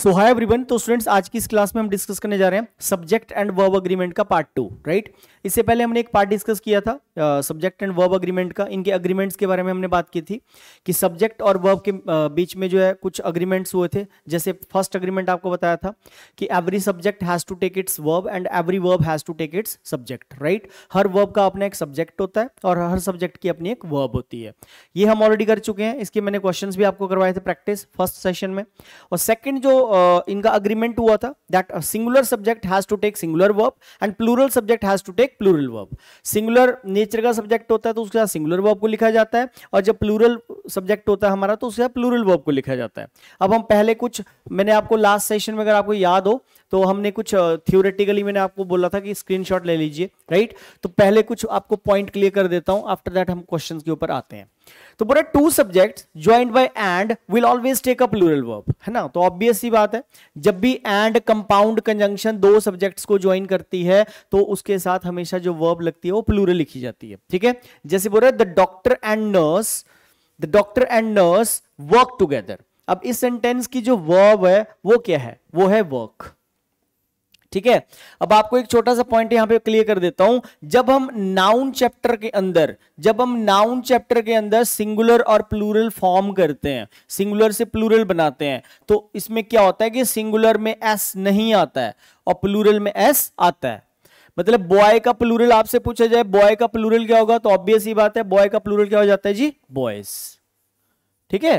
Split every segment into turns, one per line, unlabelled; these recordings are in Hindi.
सो हाय एवरीवन तो स्टूडेंट्स आज की इस क्लास में हम डिस्कस करने जा रहे हैं सब्जेक्ट एंड वर्ब अग्रीमेंट का पार्ट टू राइट इससे पहले हमने एक पार्ट डिस्कस किया था सब्जेक्ट एंड वर्ब अग्रीमेंट का इनके अग्रीमेंट्स के बारे में हमने बात की थी कि सब्जेक्ट और वर्ब के uh, बीच में जो है कुछ अग्रीमेंट्स हुए थे जैसे फर्स्ट अग्रीमेंट आपको बताया था कि every subject has to take its verb and every verb has to take its subject right हर वर्ब का अपना एक सब्जेक्ट होता है और हर सब्जेक्ट की अपनी एक वर्ब होती है ये हम ऑलरेडी कर चुके हैं इसके मैंने क्वेश्चन भी आपको करवाए थे प्रैक्टिस फर्स्ट सेशन में और सेकेंड जो इनका अग्रीमेंट हुआ था that singular subject has to take singular verb and plural subject has to take plural verb singular nature का सब्जेक्ट होता है तो उसके साथ सिंगुलर वर्ब को लिखा जाता है और जब प्लूरल सब्जेक्ट होता है हमारा तो उसके साथ प्लूरल वर्ब को लिखा जाता है अब हम पहले कुछ मैंने आपको लास्ट सेशन में अगर आपको याद हो तो हमने कुछ थियोरेटिकली मैंने आपको बोला था कि स्क्रीनशॉट ले लीजिए राइट तो पहले कुछ आपको पॉइंट क्लियर कर देता हूं आफ्टर दैट हम क्वेश्चन के ऊपर आते हैं तो बोला two subject joint by and will always take a verb है ना तो ऑब्वियस ही बात है जब भी एंड कंपाउंड कंजंक्शन दो सब्जेक्ट्स को ज्वाइन करती है तो उसके साथ हमेशा जो वर्ब लगती है वो प्लूरल लिखी जाती है ठीक है जैसे बोल रहे the doctor and nurse the doctor and nurse work together अब इस सेंटेंस की जो वर्ब है वो क्या है वो है वर्क ठीक है अब आपको एक छोटा सा पॉइंट यहां पे क्लियर कर देता हूं जब हम नाउन चैप्टर के अंदर जब हम नाउन चैप्टर के अंदर सिंगुलर और प्लूरल फॉर्म करते हैं सिंगुलर से प्लूरल बनाते हैं तो इसमें क्या होता है कि सिंगुलर में एस नहीं आता है और प्लूरल में एस आता है मतलब बॉय का प्लूरल आपसे पूछा जाए बॉय का प्लूरल क्या होगा तो ऑब्वियस ही बात है बॉय का प्लूरल क्या हो जाता है जी बॉयस ठीक है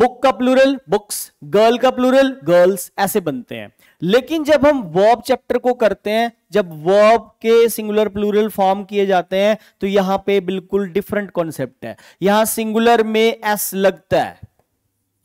बुक का प्लूरल बुक्स गर्ल का प्लूरल गर्ल्स ऐसे बनते हैं लेकिन जब हम वॉब चैप्टर को करते हैं जब वॉब के सिंगुलर प्लूरल फॉर्म किए जाते हैं तो यहां पे बिल्कुल डिफरेंट कॉन्सेप्ट है यहां सिंगुलर में एस लगता है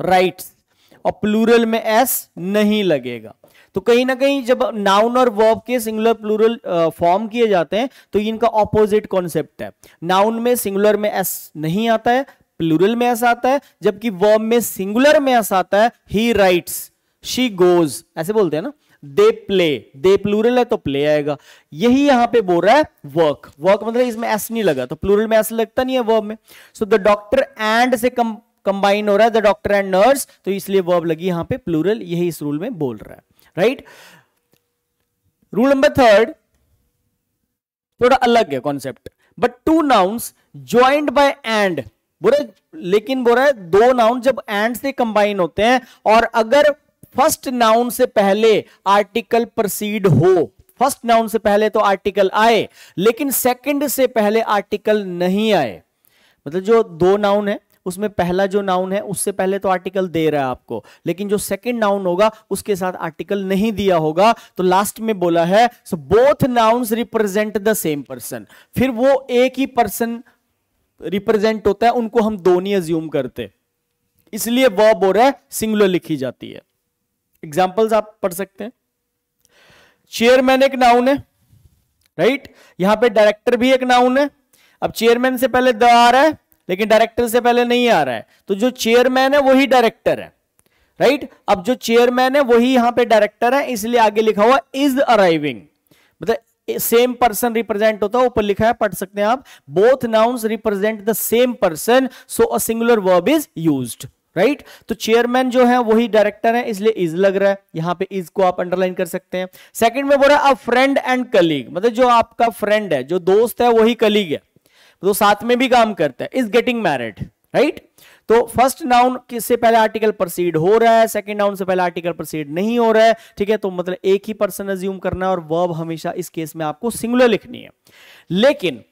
राइट right. और प्लूरल में एस नहीं लगेगा तो कहीं ना कहीं जब नाउन और वॉब के सिंगुलर प्लूरल फॉर्म किए जाते हैं तो इनका ऑपोजिट कॉन्सेप्ट है नाउन में सिंगुलर में एस नहीं आता है प्लूरल में ऐसा आता है जबकि वर्ब में सिंगुलर में ऐसा आता है ही राइट्स शी गोज ऐसे बोलते हैं ना दे प्ले दे प्लूरल है तो प्ले आएगा यही यहां पे बोल रहा है वर्क वर्क मतलब इसमें एस नहीं लगा तो प्लूरल में एस लगता नहीं है वर्ब में सो द डॉक्टर एंड से कम कंबाइन हो रहा है द डॉक्टर एंड नर्स तो इसलिए वर्ब लगी यहां पे प्लूरल यही इस रूल में बोल रहा है राइट रूल नंबर थर्ड थोड़ा अलग है concept but two nouns joint by and बोरे लेकिन बोल रहा है दो नाउन जब एंड से कंबाइन होते हैं और अगर फर्स्ट नाउन से पहले आर्टिकल प्रसीड हो फर्स्ट नाउन से पहले तो आर्टिकल आए लेकिन सेकंड से पहले आर्टिकल नहीं आए मतलब जो दो नाउन है उसमें पहला जो नाउन है उससे पहले तो आर्टिकल दे रहा है आपको लेकिन जो सेकंड नाउन होगा उसके साथ आर्टिकल नहीं दिया होगा तो लास्ट में बोला है so both noun represent the same person फिर वो एक ही पर्सन रिप्रेजेंट होता है उनको हम दो नहीं एज्यूम करते इसलिए बो रहा है सिंगुलर लिखी जाती है एग्जाम्पल्स आप पढ़ सकते हैं चेयरमैन एक नाउन है राइट यहां पे डायरेक्टर भी एक नाउन है अब चेयरमैन से पहले द आ रहा है लेकिन डायरेक्टर से पहले नहीं आ रहा है तो जो चेयरमैन है वही डायरेक्टर है राइट अब जो चेयरमैन है वही यहां पे डायरेक्टर है इसलिए आगे लिखा हुआ इज अराइविंग मतलब सेम पर्सन रिप्रेजेंट होता है ऊपर लिखा है पढ़ सकते हैं आप both nouns represent the same person so a singular verb is used right तो चेयरमैन जो है वही डायरेक्टर है इसलिए इज लग रहा है यहां पे इज को आप अंडरलाइन कर सकते हैं सेकंड में है अ फ्रेंड एंड कलीग मतलब जो आपका फ्रेंड है जो दोस्त है वही कलीग है तो साथ में भी काम करता है इज गेटिंग मैरिड राइट तो फर्स्ट नाउन किससे पहले आर्टिकल प्रोसीड हो रहा है सेकंड नाउन से पहले आर्टिकल प्रोसीड नहीं हो रहा है ठीक है तो मतलब एक ही पर्सन एज्यूम करना है और वर्ब हमेशा इस केस में आपको सिंगुलर लिखनी है लेकिन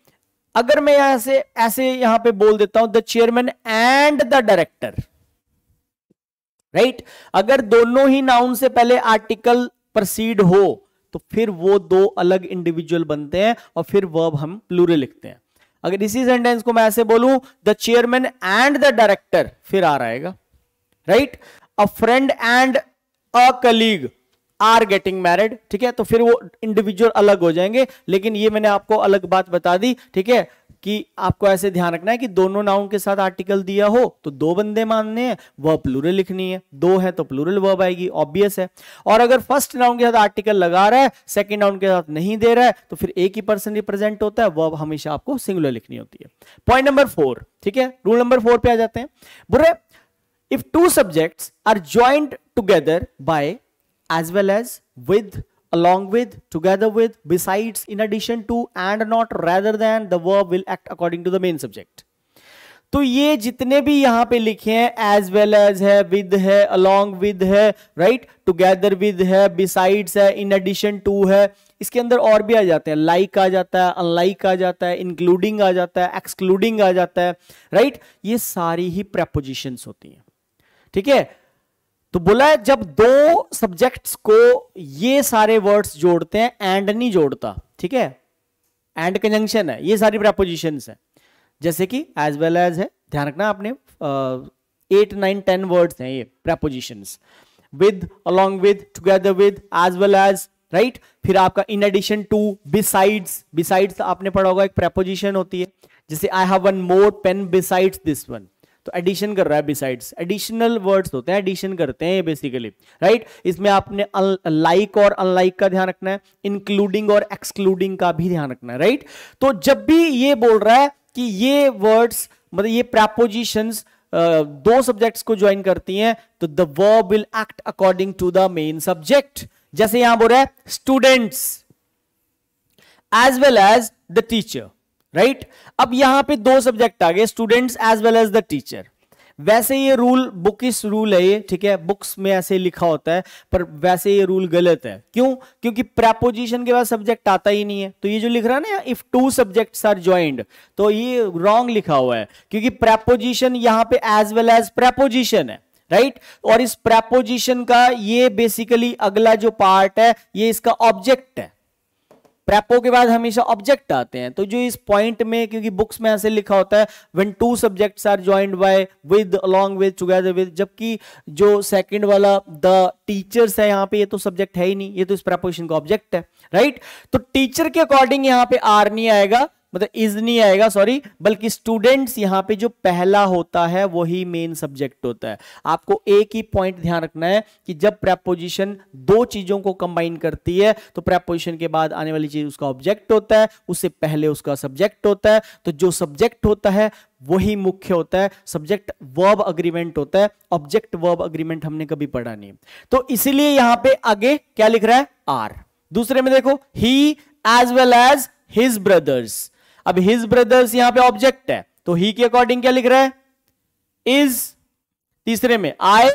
अगर मैं यहां से ऐसे यहां पे बोल देता हूं the chairman and the director right अगर दोनों ही नाउन से पहले आर्टिकल प्रसीड हो तो फिर वो दो अलग इंडिविजुअल बनते हैं और फिर वर्ब हम प्लूरे लिखते हैं अगर इसी सेंटेंस को मैं ऐसे बोलूं the chairman and the director फिर आ रहेगा right a friend and a colleague are getting married ठीक है तो फिर वो इंडिविजुअल अलग हो जाएंगे लेकिन ये मैंने आपको अलग बात बता दी ठीक है कि आपको ऐसे ध्यान रखना है कि दोनों नाउन के साथ आर्टिकल दिया हो तो दो बंदे मानने हैं वह प्लूरल लिखनी है दो है तो प्लूरल वर्ब आएगी ऑब्वियस है और अगर फर्स्ट नाउन के साथ आर्टिकल लगा रहा है सेकंड नाउन के साथ नहीं दे रहा है तो फिर एक ही पर्सन रिप्रेजेंट होता है वह हमेशा आपको सिंगुलर लिखनी होती है पॉइंट नंबर फोर ठीक है रूल नंबर फोर पे आ जाते हैं बुरे if two subject are joint together by as well as with along with, together with, besides, in addition to, and not, rather than, the verb will act according to the main subject. तो ये जितने भी यहां पे लिखे हैं एज वेल एज है विद है अलोंग विद है राइट टुगेदर विद है बिसाइड्स है इन एडिशन टू है इसके अंदर और भी आ जाते हैं लाइक like आ जाता है अनलाइक आ जाता है इंक्लूडिंग आ जाता है एक्सक्लूडिंग आ जाता है राइट right? ये सारी ही प्रपोजिशंस होती हैं ठीक है थीके? तो बोला है जब दो सब्जेक्ट्स को ये सारे वर्ड्स जोड़ते हैं एंड नहीं जोड़ता ठीक है एंड कंजंक्शन है ये सारी प्रेपोजिशन है जैसे कि एज वेल एज है ध्यान रखना आपने एट नाइन टेन वर्ड्स हैं ये preposition with along with together with as well as right फिर आपका in addition to besides besides आपने पढ़ा होगा एक प्रेपोजिशन होती है जैसे I have one more pen besides this one तो एडिशन कर रहा है बिसाइड्स एडिशनल वर्ड्स होते हैं एडिशन करते हैं बेसिकली राइट right? इसमें आपने लाइक और अनलाइक का ध्यान रखना है इंक्लूडिंग और एक्सक्लूडिंग का भी ध्यान रखना है राइट right? तो जब भी ये बोल रहा है कि ये वर्ड्स मतलब ये प्रापोजिशन दो सब्जेक्ट्स को ज्वाइन करती हैं तो the verb will act according to the main subject जैसे यहां बोल रहा है students as well as the teacher right right? अब यहां पे दो सब्जेक्ट आ गए students as well as the teacher वैसे ये रूल बुक इस रूल है ये ठीक है बुक्स में ऐसे लिखा होता है पर वैसे ये रूल गलत है क्यों क्योंकि प्रेपोजिशन के बाद सब्जेक्ट आता ही नहीं है तो ये जो लिख रहा है ना if two subjects are joined तो ये रॉन्ग लिखा हुआ है क्योंकि प्रेपोजिशन यहां पे एज वेल एज प्रेपोजिशन है राइट right? और इस प्रेपोजिशन का ये बेसिकली अगला जो पार्ट है ये इसका ऑब्जेक्ट है प्रेपो के बाद हमेशा ऑब्जेक्ट आते हैं तो जो इस पॉइंट में क्योंकि बुक्स में ऐसे लिखा होता है when two subjects are joined by with along with together with जबकि जो सेकंड वाला द टीचर्स है यहाँ पे ये तो सब्जेक्ट है ही नहीं ये तो इस प्रेपोजिशन का ऑब्जेक्ट है राइट तो टीचर के अकॉर्डिंग यहाँ पे आर नहीं आएगा मतलब इज नहीं आएगा सॉरी बल्कि स्टूडेंट्स यहां पे जो पहला होता है वही मेन सब्जेक्ट होता है आपको एक ही पॉइंट ध्यान रखना है कि जब प्रेपोजिशन दो चीजों को कंबाइन करती है तो प्रेपोजिशन के बाद आने वाली चीज उसका ऑब्जेक्ट होता है उससे पहले उसका सब्जेक्ट होता है तो जो सब्जेक्ट होता है वही मुख्य होता है सब्जेक्ट वर्ब अग्रीमेंट होता है ऑब्जेक्ट वर्ब अग्रीमेंट हमने कभी पढ़ा नहीं तो इसीलिए यहां पर आगे क्या लिख रहा है आर दूसरे में देखो ही as well as his brothers अब हिज ब्रदर्स यहां पे ऑब्जेक्ट है तो ही के अकॉर्डिंग क्या लिख रहा है इज तीसरे में I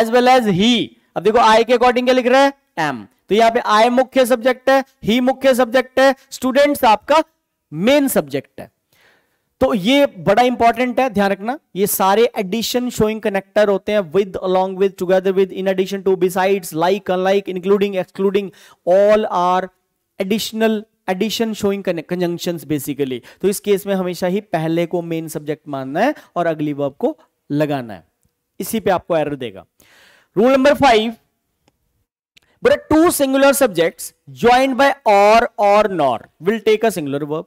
as well as he अब देखो आई के अकॉर्डिंग क्या लिख रहा है एम तो यहां पे आई मुख्य सब्जेक्ट है ही मुख्य सब्जेक्ट है स्टूडेंट्स आपका मेन सब्जेक्ट है तो ये बड़ा इंपॉर्टेंट है ध्यान रखना ये सारे एडिशन शोइंग कनेक्टर होते हैं with along with together with in addition to besides like unlike including excluding all are additional addition showing conjunction basically तो इस केस में हमेशा ही पहले को मेन सब्जेक्ट मानना है और अगली वर्ब को लगाना है इसी पे आपको एरर देगा रूल नंबर फाइव बड़े two singular subject joint by or or nor will take a singular verb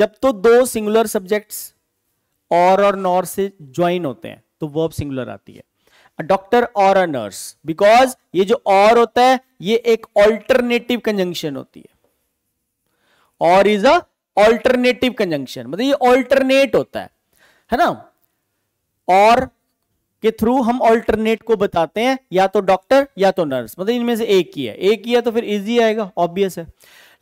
जब तो दो सिंगुलर सब्जेक्ट और और नॉर से ज्वाइन होते हैं तो वर्ब सिंगुलर आती है डॉक्टर और अ नर्स बिकॉज ये जो और होता है ये एक ऑल्टरनेटिव कंजंक्शन होती है और इज अ ऑल्टरनेटिव कंजंक्शन मतलब ये ऑल्टरनेट होता है है ना और के थ्रू हम ऑल्टरनेट को बताते हैं या तो डॉक्टर या तो नर्स मतलब इनमें से एक ही है एक ही है तो फिर इजी आएगा ऑब्वियस है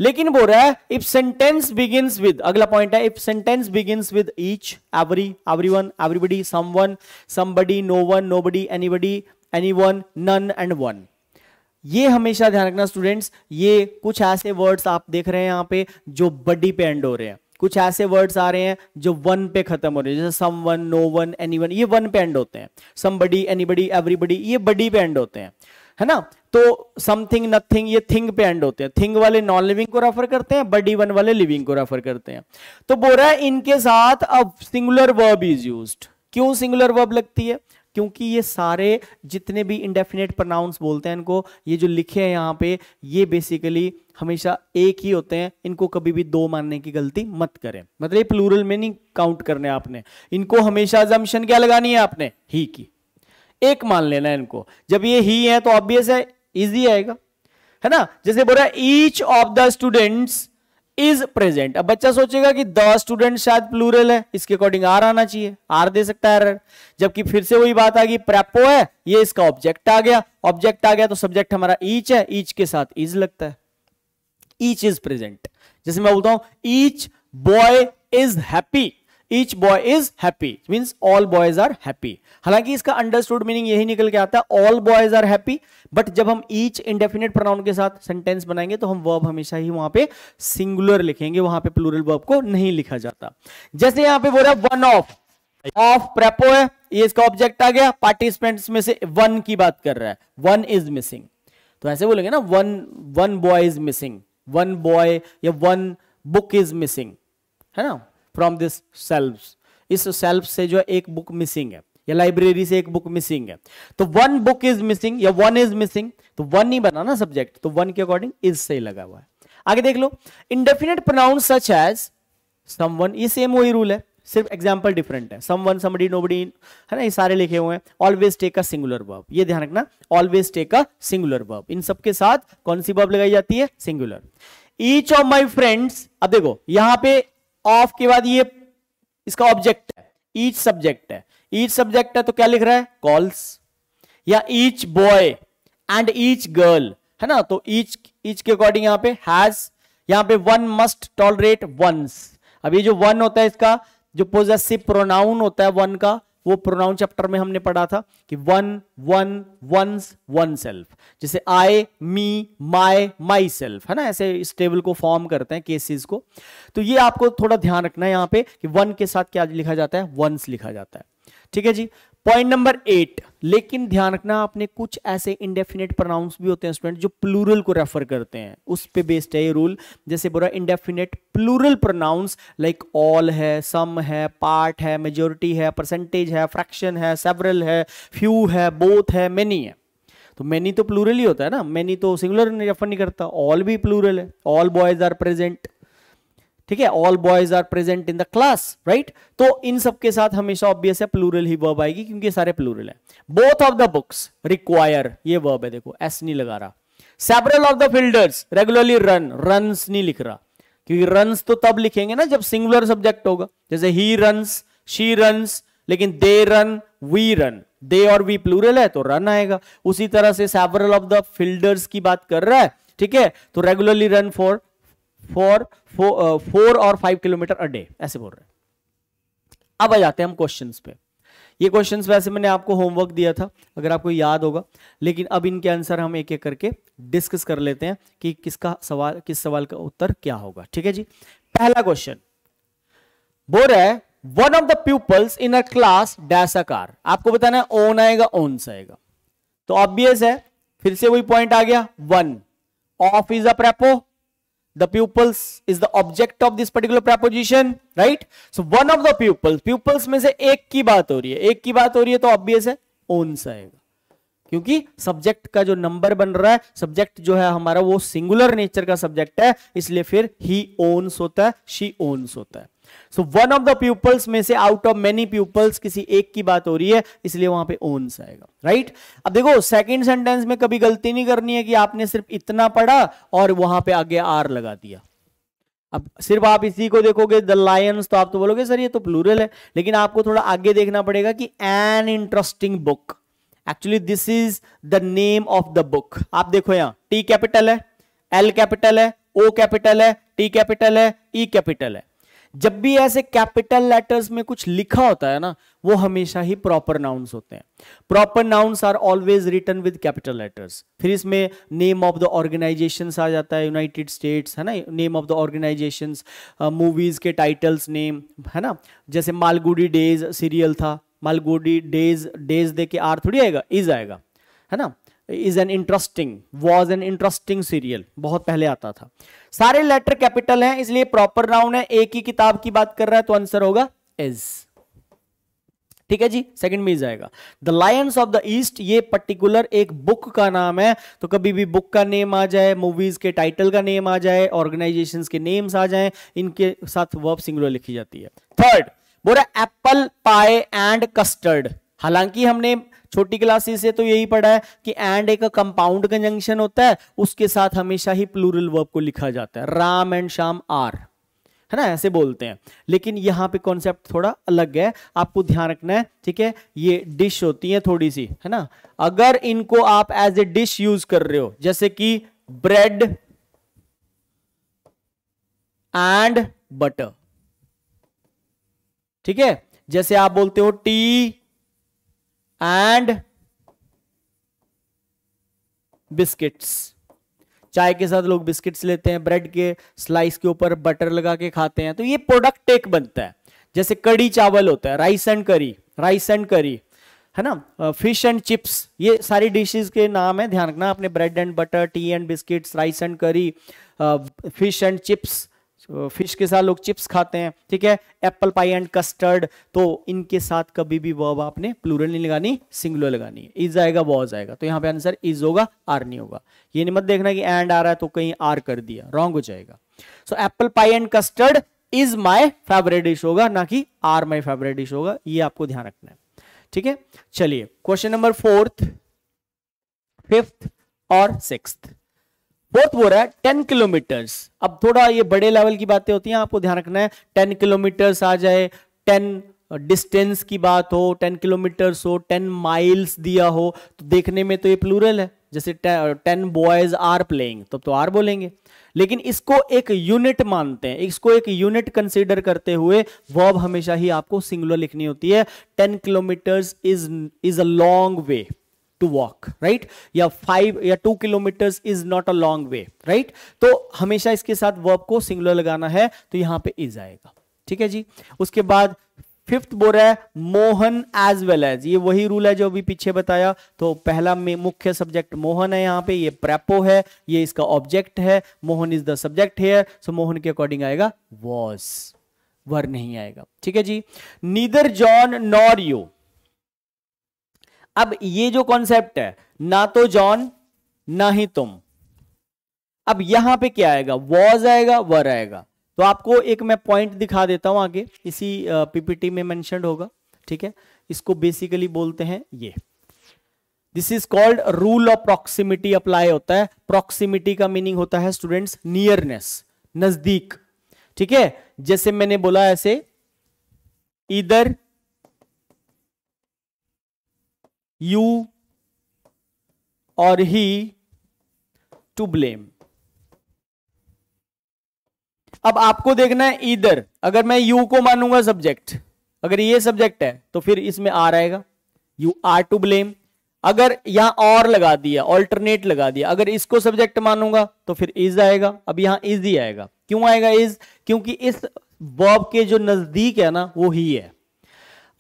लेकिन बोल रहा है इफ सेंटेंस बिगिंस विद अगला पॉइंट है if sentence begins with each every everyone everybody someone somebody no one nobody any anyone none and one ये हमेशा ध्यान रखना स्टूडेंट्स ये कुछ ऐसे वर्ड्स आप देख रहे हैं यहाँ पे जो बडी पे एंड हो रहे हैं कुछ ऐसे वर्ड्स आ रहे हैं जो वन पे खत्म हो रहे हैं जैसे some one no one any one ये वन पे एंड होते हैं सम बडी एनी बडी एवरीबडी ये बडी पे एंड होते हैं है ना तो समथिंग नथिंग ये थिंग पे एंड होते हैं थिंग वाले नॉन लिविंग को रेफर करते हैं बडी वन वाले लिविंग को रेफर करते हैं तो बोल रहा है इनके साथ अब सिंगुलर वर्ब इज यूज क्यों सिंगुलर वर्ब लगती है क्योंकि ये सारे जितने भी इंडेफिनेट प्रोनाउंस बोलते हैं इनको ये जो लिखे हैं यहाँ पे ये बेसिकली हमेशा एक ही होते हैं इनको कभी भी दो मानने की गलती मत करें मतलब ये प्लूरल में नहीं काउंट करने आपने इनको हमेशा जमशन क्या लगानी है आपने ही की एक मान लेना इनको जब ये ही तो है तो ऑब्वियस है इजी आएगा है ना जैसे बोला each of the students is present अब बच्चा सोचेगा कि द स्टूडेंट शायद प्लूरल है इसके अकॉर्डिंग आर आना चाहिए आर दे सकता है जबकि फिर से वही बात आ गई प्रेपो है ये इसका ऑब्जेक्ट आ गया ऑब्जेक्ट आ गया तो सब्जेक्ट हमारा ईच है ईच के साथ इज लगता है ईच इज प्रेजेंट जैसे मैं बोलता हूं each boy is happy each boy is happy means all boys are happy हालांकि इसका अंडरस्टूड मीनिंग यही निकल के आता है all boys are happy but जब हम ईच इंडेफिनेट प्रोनाउन के साथ सेंटेंस बनाएंगे तो हम वर्ब हमेशा ही वहां पे सिंगुलर लिखेंगे वहां पे प्लूरल वर्ब को नहीं लिखा जाता जैसे यहां पे बोल रहा वन ऑफ ऑफ प्रेपो है ये इसका ऑब्जेक्ट आ गया पार्टिसिपेंट्स में से वन की बात कर रहा है वन इज मिसिंग तो ऐसे बोलेंगे ना one one boy is missing one boy या वन बुक इज मिसिंग है ना फ्रॉम दिस सेल्फ इस सेल्फ से जो एक बुक मिसिंग है या लाइब्रेरी से एक बुक मिसिंग है तो वन बुक इज मिसिंग या वन इज मिसिंग तो वन ही बना ना सब्जेक्ट तो वन के अकॉर्डिंग इज से ही लगा हुआ है आगे देख लो indefinite pronoun such as someone ये सेम वही रूल है सिर्फ एग्जाम्पल डिफरेंट है समवन समी नोबडी है ना ये सारे लिखे हुए हैं always take a singular verb ये ध्यान रखना always take a singular verb इन सबके साथ कौन सी वर्ब लगाई जाती है singular each of my friends अब देखो यहां पे ऑफ के बाद ये इसका ऑब्जेक्ट है ईच सब्जेक्ट है ईच सब्जेक्ट है तो क्या लिख रहा है कॉल्स या each boy and each girl है ना तो ईच ईच के अकॉर्डिंग यहां पे हैज यहां पे वन मस्ट टॉलरेट वंस अब ये जो वन होता है इसका जो पोजेसिव प्रोनाउन होता है वन का वो प्रोनाउन चैप्टर में हमने पढ़ा था कि one one one's one self जैसे I me my my self है ना ऐसे इस टेबल को फॉर्म करते हैं केसेस को तो ये आपको थोड़ा ध्यान रखना है यहाँ पे कि वन के साथ क्या लिखा जाता है वंस लिखा जाता है ठीक है जी पॉइंट नंबर एट लेकिन ध्यान रखना आपने कुछ ऐसे इंडेफिनेट प्रोनाउंस भी होते हैं स्टूडेंट जो प्लूरल को रेफर करते हैं उस पे बेस्ड है ये रूल जैसे बोला indefinite plural pronouns like all है सम है पार्ट है मेजोरिटी है परसेंटेज है फ्रैक्शन है सेवरल है फ्यू है बोथ है मेनी है तो मैनी तो प्लूरल ही होता है ना मैनी तो सिंगुलर रेफर नहीं करता ऑल भी प्लूरल है ऑल बॉयज आर प्रेजेंट ठीक है all boys are present in the class right तो इन सब के साथ हमेशा ऑब्वियस है प्लूरल ही वर्ब आएगी क्योंकि ये सारे प्लूरल है both of the books require ये वर्ब है देखो एस नहीं लगा रहा several of the fielders regularly run run नहीं लिख रहा क्योंकि रन तो तब लिखेंगे ना जब सिंगुलर सब्जेक्ट होगा जैसे ही रन शी रन लेकिन they run we run they और वी प्लूरल है तो रन आएगा उसी तरह से सेवरल ऑफ द फील्डर्स की बात कर रहा है ठीक है तो regularly run for for four और फाइव किलोमीटर अ डे ऐसे बोल रहे अब आ जाते हैं हम क्वेश्चंस पे ये क्वेश्चंस वैसे मैंने आपको होमवर्क दिया था अगर आपको याद होगा लेकिन अब इनके आंसर हम एक एक करके डिस्कस कर लेते हैं कि किसका सवाल किस सवाल का उत्तर क्या होगा ठीक है जी पहला क्वेश्चन बोल रहा है one of the peoples in a class dash a car आपको बताना है ओन आएगा ओन से आएगा तो ऑब्वियस है फिर से वही पॉइंट आ गया वन ऑफ इज अ प्रेपो the pupils is the object of this particular preposition right so one of the pupils pupils mein se ek ki baat ho rahi hai ek ki baat ho rahi hai to obvious hai own aayega क्योंकि सब्जेक्ट का जो नंबर बन रहा है सब्जेक्ट जो है हमारा वो सिंगुलर नेचर का सब्जेक्ट है इसलिए फिर ही ओन्स होता है शी ओन्स होता है so one of the peoples में से आउट ऑफ मेनी पीपल्स किसी एक की बात हो रही है इसलिए वहां पे ओन्स आएगा राइट right? अब देखो सेकंड सेंटेंस में कभी गलती नहीं करनी है कि आपने सिर्फ इतना पढ़ा और वहां पे आगे आर लगा दिया अब सिर्फ आप इसी को देखोगे द लायंस तो आप तो बोलोगे सर ये तो प्लूरल है लेकिन आपको थोड़ा आगे देखना पड़ेगा कि an interesting book actually this is the name of the book आप देखो यहां टी कैपिटल है एल कैपिटल है ओ कैपिटल है टी कैपिटल है ई e कैपिटल है जब भी ऐसे कैपिटल लेटर्स में कुछ लिखा होता है ना वो हमेशा ही प्रॉपर नाउन्स होते हैं proper nouns are always written with capital letters फिर इसमें नेम ऑफ द ऑर्गेनाइजेशन आ जाता है यूनाइटेड स्टेट्स है ना name of the organisation movies के टाइटल्स नेम है ना जैसे मालगुडी डेज सीरियल था मालगुडी डेज डेज दे के आर थोड़ी आएगा इज आएगा है ना is an interesting was an interesting serial बहुत पहले आता था सारे लेटर कैपिटल हैं इसलिए प्रॉपर नाउन है एक ही किताब की बात कर रहा है तो आंसर होगा इज ठीक है जी सेकंड में जाएगा the lions of the east ये पर्टिकुलर एक बुक का नाम है तो कभी भी बुक का नेम आ जाए मूवीज के टाइटल का नेम आ जाए ऑर्गेनाइजेशंस के नेम्स आ जाए इनके साथ वर्ब सिंगुलर लिखी जाती है थर्ड बोरा एप्पल पाए एंड कस्टर्ड हालांकि हमने छोटी क्लासेस से तो यही पढ़ा है कि एंड एक कंपाउंड कंजंक्शन होता है उसके साथ हमेशा ही प्लूरल वर्ब को लिखा जाता है राम एंड शाम आर है ना ऐसे बोलते हैं लेकिन यहाँ पे कॉन्सेप्ट थोड़ा अलग है आपको ध्यान रखना है ठीक है ये डिश होती है थोड़ी सी है ना अगर इनको आप एज ए डिश यूज कर रहे हो जैसे कि ब्रेड एंड बटर ठीक है जैसे आप बोलते हो टी एंड बिस्किट्स चाय के साथ लोग बिस्किट्स लेते हैं ब्रेड के स्लाइस के ऊपर बटर लगा के खाते हैं तो ये प्रोडक्ट एक बनता है जैसे कड़ी चावल होता है rice and curry rice and curry है ना फिश एंड चिप्स ये सारी डिशेज के नाम है ध्यान रखना आपने bread and butter tea and biscuits rice and curry fish and chips fish के साथ लोग चिप्स खाते हैं ठीक है एप्पल पाई एंड कस्टर्ड तो इनके साथ कभी भी वर्ब आपने प्लूरल नहीं लगानी सिंगुलर लगानी है इज आएगा वॉज आएगा तो यहाँ पे आंसर इज होगा आर नहीं होगा ये नहीं मत देखना कि एंड आ रहा है तो कहीं आर कर दिया रॉन्ग हो जाएगा so apple pie and custard is my favourite dish होगा ना कि आर माई फेवरेट डिश होगा ये आपको ध्यान रखना है ठीक है चलिए क्वेश्चन नंबर फोर्थ फिफ्थ और सिक्स्थ फोर्थ बोल रहा है टेन किलोमीटर्स अब थोड़ा ये बड़े लेवल की बातें होती हैं आपको ध्यान रखना है टेन किलोमीटर्स आ जाए टेन डिस्टेंस की बात हो टेन किलोमीटर्स हो टेन माइल्स दिया हो तो देखने में तो ये प्लूरल है जैसे टेन बॉयज आर प्लेइंग तब तो आर बोलेंगे लेकिन इसको एक यूनिट मानते हैं इसको एक यूनिट कंसीडर करते हुए वर्ब हमेशा ही आपको सिंगुलर लिखनी होती है ten kilometres is is a long way to walk right या फाइव या two kilometres is not a long way right तो हमेशा इसके साथ वर्ब को सिंगुलर लगाना है तो यहां पर इज आएगा ठीक है जी उसके बाद फिफ्थ बोल रहा है मोहन एज वेल एज ये वही रूल है जो अभी पीछे बताया तो पहला मुख्य सब्जेक्ट मोहन है यहां पे ये प्रेपो है ये इसका ऑब्जेक्ट है Mohan is the subject here so Mohan के अकॉर्डिंग आएगा वॉज वर नहीं आएगा ठीक है जी नीदर जॉन नॉर यू अब ये जो कॉन्सेप्ट है ना तो जॉन ना ही तुम अब यहां पे क्या आएगा वॉज आएगा वर आएगा तो आपको एक मैं पॉइंट दिखा देता हूं आगे इसी पीपीटी में मेंशन होगा ठीक है इसको बेसिकली बोलते हैं ये this is called rule of proximity apply होता है प्रॉक्सिमिटी का मीनिंग होता है स्टूडेंट्स नियरनेस नजदीक ठीक है जैसे मैंने बोला ऐसे इधर यू और ही टू ब्लेम अब आपको देखना है इधर अगर मैं यू को मानूंगा सब्जेक्ट अगर ये सब्जेक्ट है तो फिर इसमें आर आएगा यू आर टू ब्लेम अगर यहां और लगा दिया ऑल्टरनेट लगा दिया अगर इसको सब्जेक्ट मानूंगा तो फिर इज आएगा अब यहां इज ही आएगा क्यों आएगा इज क्योंकि इस बॉब के जो नजदीक है ना वो ही है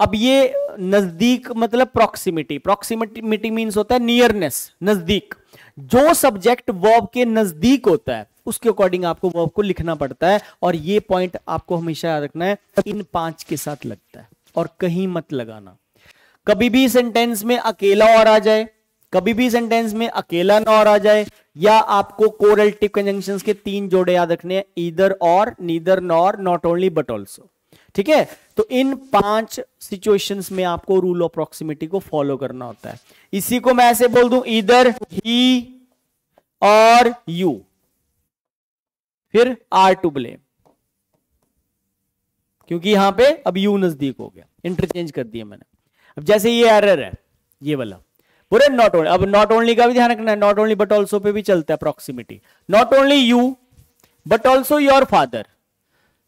अब ये नजदीक मतलब प्रॉक्सिमिटी प्रॉक्सिमिटी मीन्स होता है नियरनेस नजदीक जो सब्जेक्ट वर्ब के नजदीक होता है उसके अकॉर्डिंग आपको वर्ब को लिखना पड़ता है और ये पॉइंट आपको हमेशा याद रखना है इन पांच के साथ लगता है और कहीं मत लगाना कभी भी सेंटेंस में अकेला और आ जाए कभी भी सेंटेंस में अकेला ना और आ जाए या आपको कोरल टिप कंजंक्शन के तीन जोड़े याद रखने हैं ईदर और neither nor not only but also ठीक है तो इन पांच सिचुएशंस में आपको रूल ऑफ प्रॉक्सिमिटी को फॉलो करना होता है इसी को मैं ऐसे बोल दूं इधर ही और यू फिर आर टू ब्लेम क्योंकि यहां पे अब यू नजदीक हो गया इंटरचेंज कर दिया मैंने अब जैसे ये एरर है ये वाला बोरे नॉट ओनली अब नॉट ओनली का भी ध्यान रखना है नॉट ओनली बट ऑल्सो पे भी चलता है proximity not only you but also your father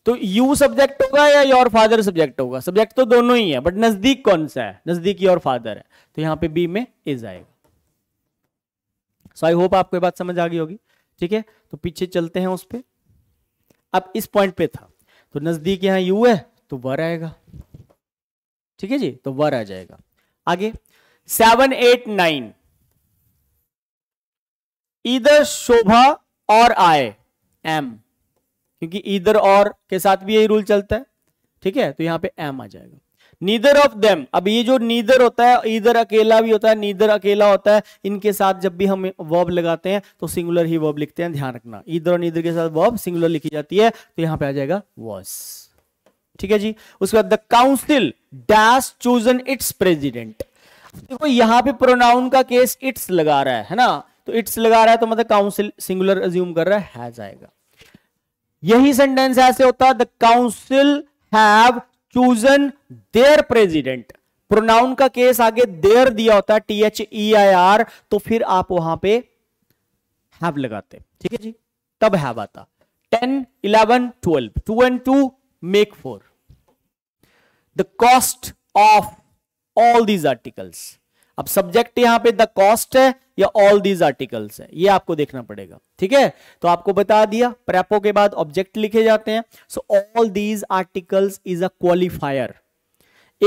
तो यू सब्जेक्ट होगा या योर फादर सब्जेक्ट होगा सब्जेक्ट तो दोनों ही है बट नजदीक कौन सा है नजदीक योर फादर है तो यहां पे बी में इज आएगा सो आई होप आपको बात समझ आ गई होगी ठीक है तो पीछे चलते हैं उस पर अब इस पॉइंट पे था तो नजदीक यहां यू है तो वर आएगा ठीक है जी तो वर आ जाएगा आगे सेवन एट नाइन इधर शोभा और आए एम क्योंकि इधर और के साथ भी यही रूल चलता है ठीक है तो यहाँ पे एम आ जाएगा नीदर ऑफ देम अब ये जो नीदर होता है इधर अकेला भी होता है नीदर अकेला होता है इनके साथ जब भी हम वर्ब लगाते हैं तो सिंगुलर ही वर्ब लिखते हैं ध्यान रखना इधर और नीदर के साथ वर्ब सिंगुलर लिखी जाती है तो यहाँ पे आ जाएगा वॉस ठीक है जी उसके बाद the council dash chosen its president देखो यहां पे प्रोनाउन का केस इट्स लगा रहा है, है ना तो इट्स लगा रहा है तो मतलब काउंसिल सिंगुलर अज्यूम कर रहा है, है जाएगा यही सेंटेंस ऐसे होता है the council have chosen their president pronoun का केस आगे देर दिया होता है T H E I R तो फिर आप वहां पे हैव लगाते ठीक है जी तब हैव आता ten eleven twelve two and two make four the cost of all these articles अब सब्जेक्ट यहां पे द कॉस्ट है या ऑल दीज आर्टिकल्स है ये आपको देखना पड़ेगा ठीक है तो आपको बता दिया प्रेपो के बाद ऑब्जेक्ट लिखे जाते हैं so all these articles is a qualifier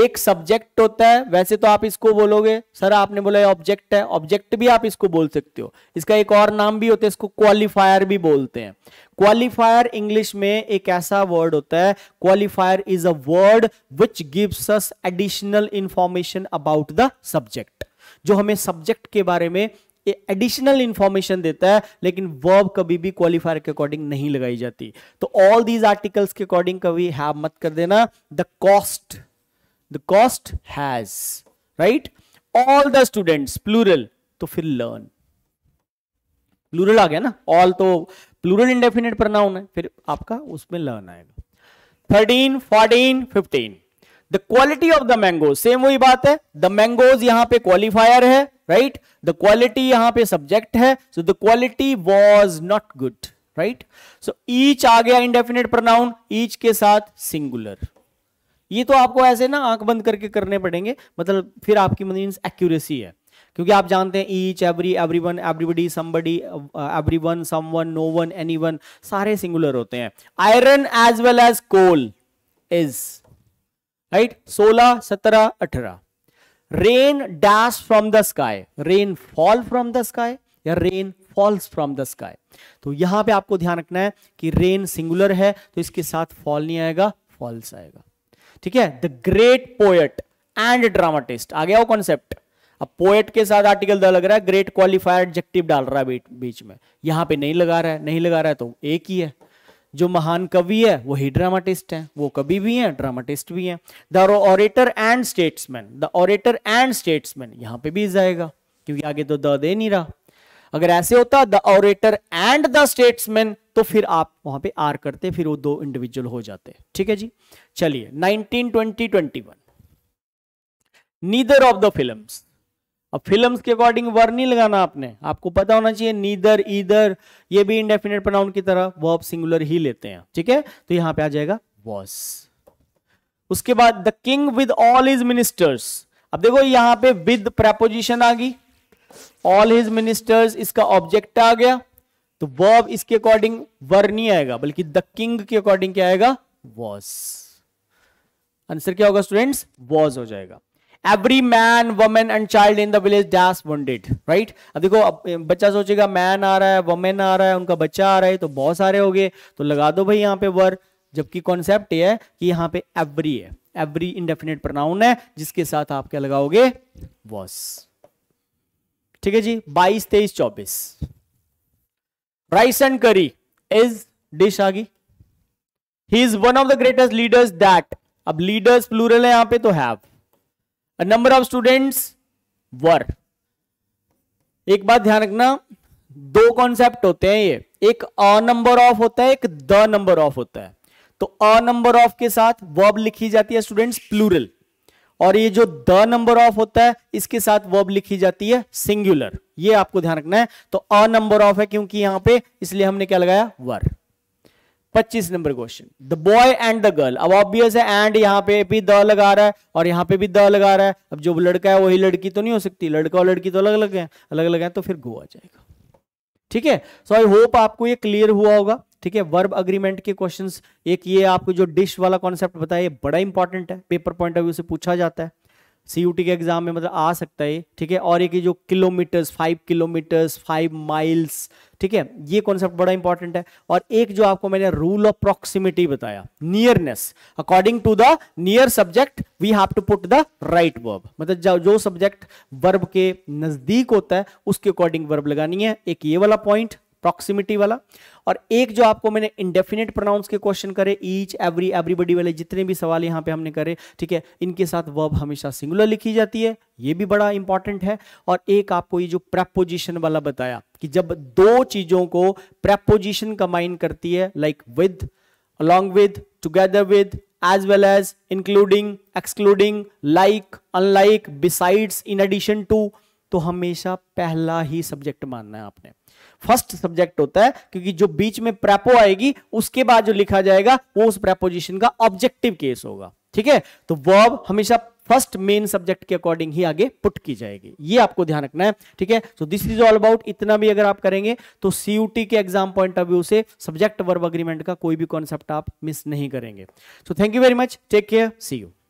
एक सब्जेक्ट होता है वैसे तो आप इसको बोलोगे सर आपने बोला ऑब्जेक्ट है ऑब्जेक्ट भी आप इसको बोल सकते हो इसका एक और नाम भी होता है इसको क्वालिफायर भी बोलते हैं क्वालिफायर इंग्लिश में एक ऐसा वर्ड होता है qualifier is a word which gives us additional information about the subject जो हमें सब्जेक्ट के बारे में एडिशनल इंफॉर्मेशन देता है लेकिन वर्ब कभी भी क्वालिफायर के अकॉर्डिंग नहीं लगाई जाती तो ऑल दीज आर्टिकल्स के अकॉर्डिंग कभी हैव मत कर देना the cost the cost has right all the students plural तो फिर लर्न प्लूरल आ गया ना ऑल तो प्लूरल इंडेफिनेट पर ना होना है फिर आपका उसमें लर्न आएगा thirteen fourteen fifteen the quality of the mango same वही बात है द मैंगोज यहां पे क्वालिफायर है राइट द क्वालिटी यहां पे सब्जेक्ट है so the quality was not good right so each आ गया इंडेफिनेट प्रोनाउन ईच के साथ सिंगुलर ये तो आपको ऐसे ना आंख बंद करके करने पड़ेंगे मतलब फिर आपकी मीन्स मतलब एक्यूरेसी है क्योंकि आप जानते हैं each every every one everybody somebody every one some one no one any one सारे सिंगुलर होते हैं iron as well as coal is right सोलह सत्रह अठारह rain dash from the sky rain fall from the sky या rain falls from the sky तो यहां पे आपको ध्यान रखना है कि रेन सिंगुलर है तो इसके साथ फॉल नहीं आएगा फॉल्स आएगा ठीक है the great poet and dramatist आ गया वो कॉन्सेप्ट अब पोएट के साथ आर्टिकल लग रहा है ग्रेट क्वालिफाइड एडजेक्टिव डाल रहा है बीच में यहां पे नहीं लगा रहा है नहीं लगा रहा है तो एक ही है जो महान कवि है वही ड्रामाटिस्ट है वो कवि भी है ड्रामाटिस्ट भी है the orator and statesman the orator and statesman यहां पे भी जाएगा क्योंकि आगे तो द दे नहीं रहा अगर ऐसे होता the orator and the statesman तो फिर आप वहां पे आर करते फिर वो दो इंडिविजुअल हो जाते ठीक है जी चलिए nineteen twenty twenty one neither of the films अब फिल्म्स के अकॉर्डिंग वर नहीं लगाना आपने आपको पता होना चाहिए नीदर इधर ये भी इंडेफिनेट प्रोनाउन की तरह वर्ब सिंगुलर ही लेते हैं ठीक है तो यहां पे आ जाएगा वॉस उसके बाद the king with all his ministers अब देखो यहां पे विद प्रेपोजिशन आ गई ऑल हिज मिनिस्टर्स इसका ऑब्जेक्ट आ गया तो वर्ब इसके अकॉर्डिंग वर नहीं आएगा बल्कि द किंग के अकॉर्डिंग क्या आएगा वॉस आंसर क्या होगा स्टूडेंट्स वॉज हो जाएगा every man women and child in the village dash wounded right अब देखो अब बच्चा सोचेगा मैन आ रहा है वमेन आ रहा है उनका बच्चा आ रहा है तो बहुत सारे हो गए तो लगा दो भाई यहाँ पे वर जबकि कॉन्सेप्ट ये है कि यहाँ पे एवरी है एवरी इंडेफिनेट प्रोनाउन है जिसके साथ आप क्या लगाओगे वॉस ठीक है जी बाईस तेईस चौबीस rice and curry is dish आ गई he is one of the greatest leaders that अब लीडर्स प्लूरल है यहां पे तो have number of students were एक बात ध्यान रखना दो कॉन्सेप्ट होते हैं ये एक अ नंबर ऑफ होता है एक द नंबर ऑफ होता है तो अ नंबर ऑफ के साथ वर्ब लिखी जाती है स्टूडेंट्स प्लूरल और ये जो द नंबर ऑफ होता है इसके साथ वर्ब लिखी जाती है सिंगुलर ये आपको ध्यान रखना है तो अ नंबर ऑफ है क्योंकि यहां पे इसलिए हमने क्या लगाया वर पच्चीस number question the boy and the girl अब ऑब्वियस है एंड यहाँ पे भी द लगा रहा है और यहाँ पे भी द लगा रहा है अब जो लड़का है वही लड़की तो नहीं हो सकती लड़का और लड़की तो अलग अलग है अलग अलग है तो फिर गो आ जाएगा ठीक है सो आई होप आपको ये क्लियर हुआ होगा ठीक है वर्ब अग्रीमेंट के क्वेश्चंस एक ये आपको जो डिश वाला कॉन्सेप्ट बताया बड़ा इंपॉर्टेंट है पेपर पॉइंट ऑफ व्यू से पूछा जाता है सीयूटी के एग्जाम में मतलब आ सकता है ठीक है और एक जो kilometres five kilometres five miles ठीक है ये कॉन्सेप्ट बड़ा इंपॉर्टेंट है और एक जो आपको मैंने रूल ऑफ प्रॉक्सिमिटी बताया nearness according to the near subject we have to put the right verb मतलब जो, जो सब्जेक्ट वर्ब के नजदीक होता है उसके अकॉर्डिंग वर्ब लगानी है एक ये वाला पॉइंट प्रॉक्सिमिटी वाला और एक जो आपको मैंने इंडेफिनेट प्रोनाउंस के क्वेश्चन करे ईच एवरी एवरीबडी वाले जितने भी सवाल यहाँ पे हमने करे ठीक है इनके साथ वर्ब हमेशा सिंगुलर लिखी जाती है ये भी बड़ा इंपॉर्टेंट है और एक आपको ये जो प्रेपोजिशन वाला बताया कि जब दो चीजों को प्रेपोजिशन कंबाइन करती है like with along with together with as well as including excluding like unlike besides in addition to तो हमेशा पहला ही सब्जेक्ट मानना है आपने फर्स्ट सब्जेक्ट होता है क्योंकि जो बीच में प्रेपो आएगी उसके बाद जो लिखा जाएगा वो उस प्रेपोजिशन का ऑब्जेक्टिव केस होगा ठीक है तो वर्ब हमेशा फर्स्ट मेन सब्जेक्ट के अकॉर्डिंग ही आगे पुट की जाएगी ये आपको ध्यान रखना है ठीक है so this is all about इतना भी अगर आप करेंगे तो सीयूटी के एग्जाम पॉइंट ऑफ व्यू से सब्जेक्ट वर्ब अग्रीमेंट का कोई भी कॉन्सेप्ट आप मिस नहीं करेंगे so thank you very much take care see you